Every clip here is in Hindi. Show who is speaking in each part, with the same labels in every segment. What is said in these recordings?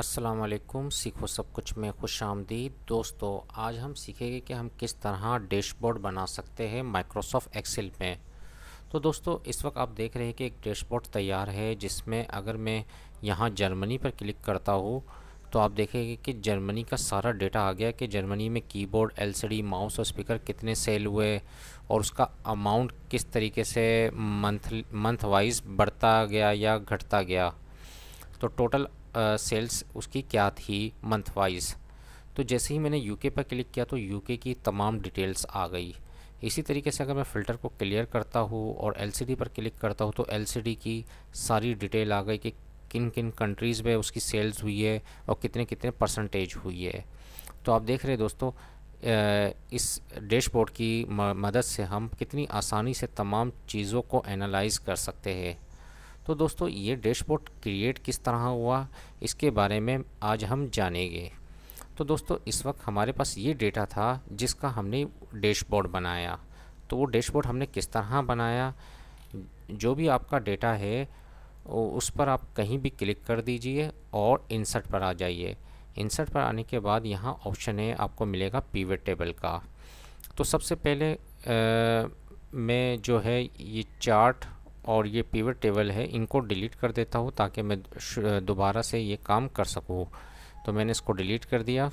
Speaker 1: असलकुम सीखो सब कुछ में खुश आमदीद दोस्तों आज हम सीखेंगे कि हम किस तरह डैशबोर्ड बना सकते हैं माइक्रोसॉफ्ट एक्सेल में तो दोस्तों इस वक्त आप देख रहे हैं कि एक डैशबोर्ड तैयार है जिसमें अगर मैं यहाँ जर्मनी पर क्लिक करता हूँ तो आप देखेंगे कि जर्मनी का सारा डेटा आ गया कि जर्मनी में कीबोर्ड एलसीडी माउस और स्पीकर कितने सेल हुए और उसका अमाउंट किस तरीके से मंथ मंथ वाइज बढ़ता गया या घटता गया तो टोटल सेल्स उसकी क्या थी मंथ वाइज तो जैसे ही मैंने यूके पर क्लिक किया तो यूके की तमाम डिटेल्स आ गई इसी तरीके से अगर मैं फ़िल्टर को क्लियर करता हूँ और एलसीडी पर क्लिक करता हूँ तो एलसीडी की सारी डिटेल आ गई कि किन किन कंट्रीज़ में उसकी सेल्स हुई है और कितने कितने परसेंटेज हुई है तो आप देख रहे हैं दोस्तों इस डैशबोर्ड की मदद से हम कितनी आसानी से तमाम चीज़ों को एनालाइज कर सकते हैं तो दोस्तों ये डैशबोर्ड क्रिएट किस तरह हुआ इसके बारे में आज हम जानेंगे तो दोस्तों इस वक्त हमारे पास ये डेटा था जिसका हमने डैशबोर्ड बनाया तो वो डैशबोर्ड हमने किस तरह बनाया जो भी आपका डेटा है उस पर आप कहीं भी क्लिक कर दीजिए और इंसर्ट पर आ जाइए इंसर्ट पर आने के बाद यहाँ ऑप्शन है आपको मिलेगा पीवेट टेबल का तो सबसे पहले आ, मैं जो है ये चार्ट और ये पीवर टेबल है इनको डिलीट कर देता हूँ ताकि मैं दोबारा से ये काम कर सकूँ तो मैंने इसको डिलीट कर दिया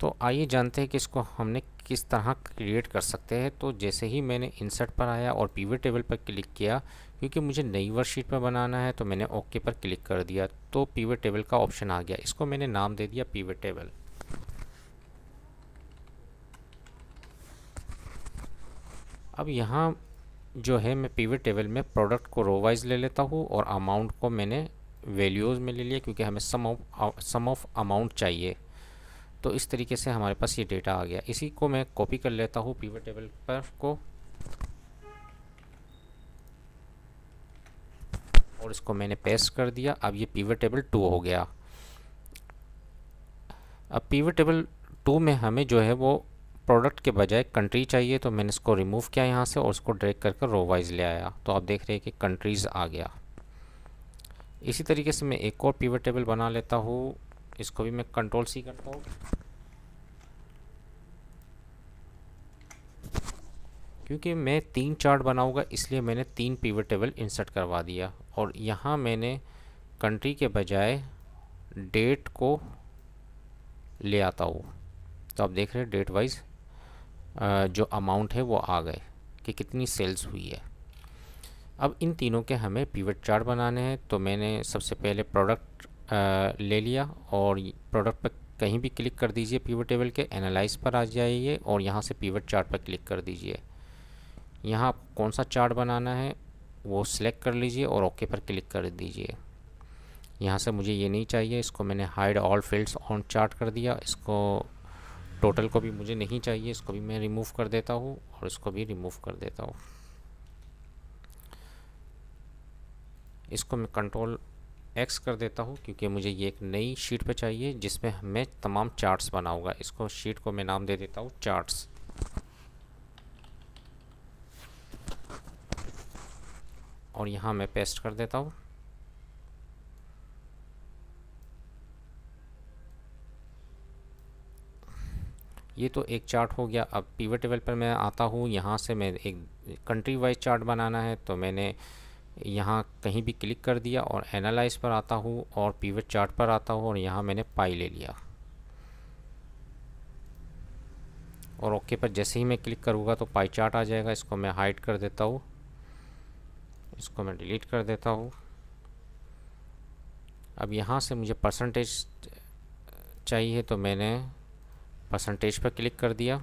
Speaker 1: तो आइए जानते हैं कि इसको हमने किस तरह क्रिएट कर सकते हैं तो जैसे ही मैंने इंसर्ट पर आया और पीवर टेबल पर क्लिक किया क्योंकि मुझे नई वर्कशीट पर बनाना है तो मैंने ओके पर क्लिक कर दिया तो पीवर टेबल का ऑप्शन आ गया इसको मैंने नाम दे दिया पीवर टेबल अब यहाँ जो है मैं पीवेट टेबल में प्रोडक्ट को रो वाइज ले लेता हूँ और अमाउंट को मैंने वैल्यूज़ में ले लिया क्योंकि हमें sum of sum of amount चाहिए तो इस तरीके से हमारे पास ये डेटा आ गया इसी को मैं कॉपी कर लेता हूँ पीवी टेबल पर को और इसको मैंने पेस्ट कर दिया अब ये पीवेट टेबल टू हो गया अब पीवेट टेबल टू में हमें जो है वो प्रोडक्ट के बजाय कंट्री चाहिए तो मैंने इसको रिमूव किया यहाँ से और उसको ड्रैग करके रो वाइज ले आया तो आप देख रहे हैं कि कंट्रीज़ आ गया इसी तरीके से मैं एक और पीवर टेबल बना लेता हूँ इसको भी मैं कंट्रोल सी करता हूँ क्योंकि मैं तीन चार्ट बनाऊंगा इसलिए मैंने तीन पीवर टेबल इंसर्ट करवा दिया और यहाँ मैंने कंट्री के बजाय डेट को ले आता हूँ तो आप देख रहे हैं डेट वाइज जो अमाउंट है वो आ गए कि कितनी सेल्स हुई है अब इन तीनों के हमें पीवट चार्ट बनाने हैं तो मैंने सबसे पहले प्रोडक्ट ले लिया और प्रोडक्ट पर कहीं भी क्लिक कर दीजिए पीवट टेबल के एनालाइज पर आ जाइए और यहाँ से पीवट चार्ट पर क्लिक कर दीजिए यहाँ कौन सा चार्ट बनाना है वो सिलेक्ट कर लीजिए और ओके पर क्लिक कर दीजिए यहाँ से मुझे ये नहीं चाहिए इसको मैंने hide all fields on chart कर दिया इसको टोटल को भी मुझे नहीं चाहिए इसको भी मैं रिमूव कर देता हूँ और इसको भी रिमूव कर देता हूँ इसको मैं कंट्रोल एक्स कर देता हूँ क्योंकि मुझे ये एक नई शीट पे चाहिए जिसमें मैं तमाम चार्ट्स बनाऊँगा इसको शीट को मैं नाम दे देता हूँ चार्ट्स और यहाँ मैं पेस्ट कर देता हूँ ये तो एक चार्ट हो गया अब पीवर टेबल पर मैं आता हूँ यहाँ से मैं एक कंट्री वाइज चार्ट बनाना है तो मैंने यहाँ कहीं भी क्लिक कर दिया और एनालाइज पर आता हूँ और पीवर चार्ट पर आता हूँ और यहाँ मैंने पाई ले लिया और ओके पर जैसे ही मैं क्लिक करूँगा तो पाई चार्ट आ जाएगा इसको मैं हाइड कर देता हूँ इसको मैं डिलीट कर देता हूँ अब यहाँ से मुझे परसेंटेज चाहिए तो मैंने परसेंटेज पर क्लिक कर दिया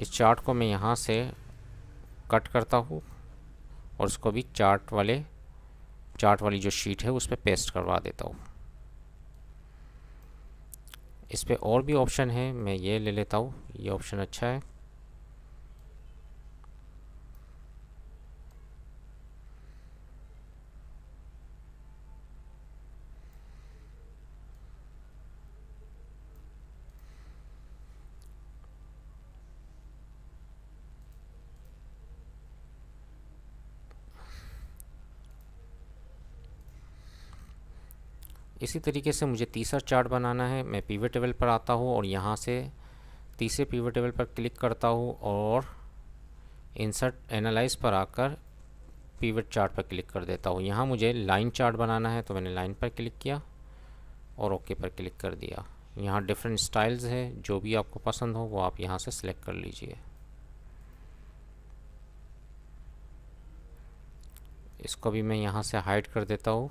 Speaker 1: इस चार्ट को मैं यहाँ से कट करता हूँ और उसको भी चार्ट वाले चार्ट वाली जो शीट है उस पर पेस्ट करवा देता हूँ इस पर और भी ऑप्शन है मैं ये ले लेता हूँ ये ऑप्शन अच्छा है इसी तरीके से मुझे तीसरा चार्ट बनाना है मैं पीवे टेबल पर आता हूँ और यहाँ से तीसरे पीवे टेबल पर क्लिक करता हूँ और इंसर्ट एनालाइज पर आकर पीवेट चार्ट पर क्लिक कर देता हूँ यहाँ मुझे लाइन चार्ट बनाना है तो मैंने लाइन पर क्लिक किया और ओके पर क्लिक कर दिया यहाँ डिफरेंट स्टाइल्स है जो भी आपको पसंद हो वो आप यहाँ से सिलेक्ट कर लीजिए इसको भी मैं यहाँ से हाइड कर देता हूँ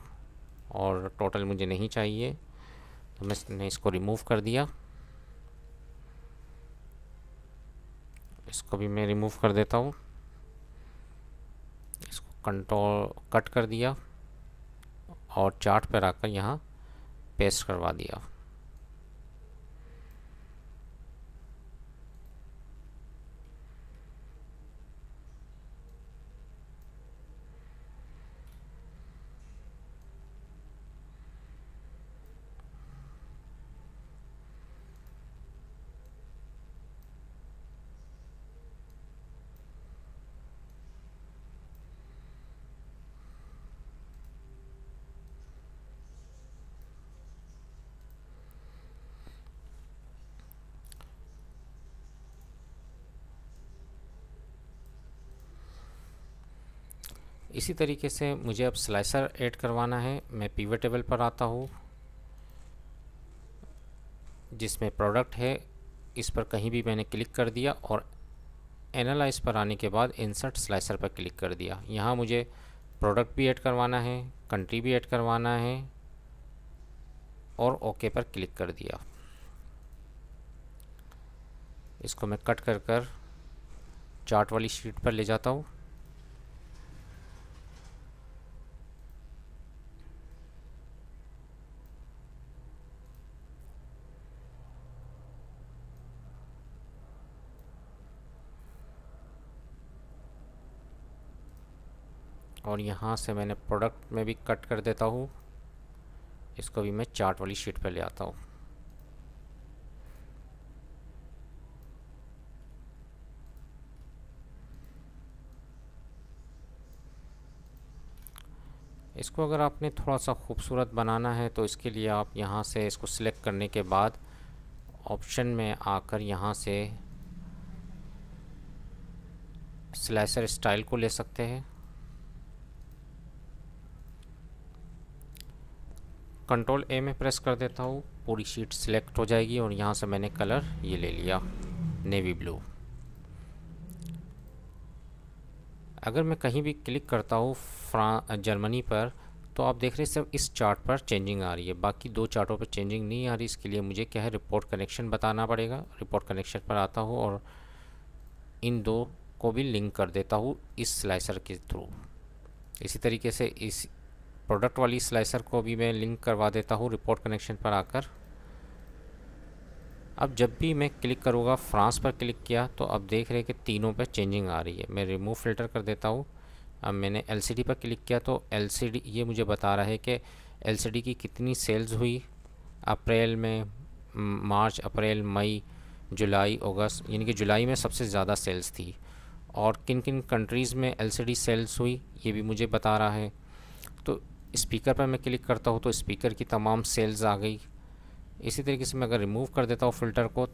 Speaker 1: और टोटल मुझे नहीं चाहिए तो मैंने इसको रिमूव कर दिया इसको भी मैं रिमूव कर देता हूँ इसको कंट्रोल कट कर दिया और चार्ट पर आकर यहाँ पेस्ट करवा दिया इसी तरीके से मुझे अब स्लाइसर ऐड करवाना है मैं पीवे टेबल पर आता हूँ जिसमें प्रोडक्ट है इस पर कहीं भी मैंने क्लिक कर दिया और एनालाइज पर आने के बाद इंसर्ट स्लाइसर पर क्लिक कर दिया यहाँ मुझे प्रोडक्ट भी ऐड करवाना है कंट्री भी ऐड करवाना है और ओके पर क्लिक कर दिया इसको मैं कट कर कर चार्ट वाली शीट पर ले जाता हूँ और यहाँ से मैंने प्रोडक्ट में भी कट कर देता हूँ इसको भी मैं चार्ट वाली शीट पर ले आता हूँ इसको अगर आपने थोड़ा सा खूबसूरत बनाना है तो इसके लिए आप यहाँ से इसको सिलेक्ट करने के बाद ऑप्शन में आकर यहाँ से स्लाइसर स्टाइल को ले सकते हैं कंट्रोल ए में प्रेस कर देता हूँ पूरी शीट सिलेक्ट हो जाएगी और यहाँ से मैंने कलर ये ले लिया नेवी ब्लू अगर मैं कहीं भी क्लिक करता हूँ फ्रां जर्मनी पर तो आप देख रहे हैं सिर्फ इस चार्ट पर चेंजिंग आ रही है बाकी दो चार्टों पर चेंजिंग नहीं आ रही इसके लिए मुझे क्या है रिपोर्ट कनेक्शन बताना पड़ेगा रिपोर्ट कनेक्शन पर आता हूँ और इन दो को भी लिंक कर देता हूँ इस स्लाइसर के थ्रू इसी तरीके से इस प्रोडक्ट वाली स्लाइसर को भी मैं लिंक करवा देता हूँ रिपोर्ट कनेक्शन पर आकर अब जब भी मैं क्लिक करूँगा फ्रांस पर क्लिक किया तो अब देख रहे हैं कि तीनों पर चेंजिंग आ रही है मैं रिमूव फिल्टर कर देता हूँ अब मैंने एल पर क्लिक किया तो एल ये मुझे बता रहा है कि एल की कितनी सेल्स हुई अप्रैल में मार्च अप्रैल मई जुलाई अगस्त यानी कि जुलाई में सबसे ज़्यादा सेल्स थी और किन किन कंट्रीज़ में एलसीडी सेल्स हुई ये भी मुझे बता रहा है स्पीकर पर मैं क्लिक करता हूँ तो स्पीकर की तमाम सेल्स आ गई इसी तरीके से मैं अगर रिमूव कर देता हूँ फ़िल्टर को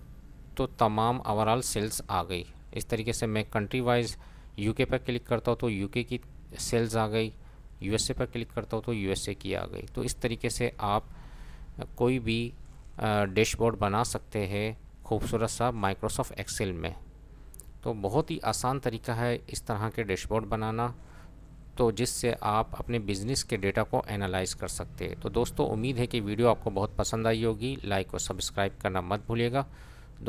Speaker 1: तो तमाम ओवरऑल सेल्स आ गई इस तरीके से मैं कंट्री वाइज यूके पर क्लिक करता हूँ तो यूके की सेल्स आ गई यूएसए पर क्लिक करता हूँ तो यूएसए की आ गई तो इस तरीके से आप कोई भी डैशबोर्ड बना सकते हैं खूबसूरत सा माइक्रोसॉफ्ट एक्सेल में तो बहुत ही आसान तरीका है इस तरह के डैशबोर्ड बनाना तो जिससे आप अपने बिजनेस के डेटा को एनालाइज कर सकते हैं तो दोस्तों उम्मीद है कि वीडियो आपको बहुत पसंद आई होगी लाइक और सब्सक्राइब करना मत भूलिएगा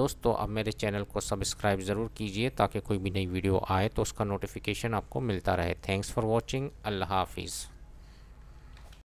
Speaker 1: दोस्तों अब मेरे चैनल को सब्सक्राइब ज़रूर कीजिए ताकि कोई भी नई वीडियो आए तो उसका नोटिफिकेशन आपको मिलता रहे थैंक्स फॉर वॉचिंग अल्लाह हाफिज़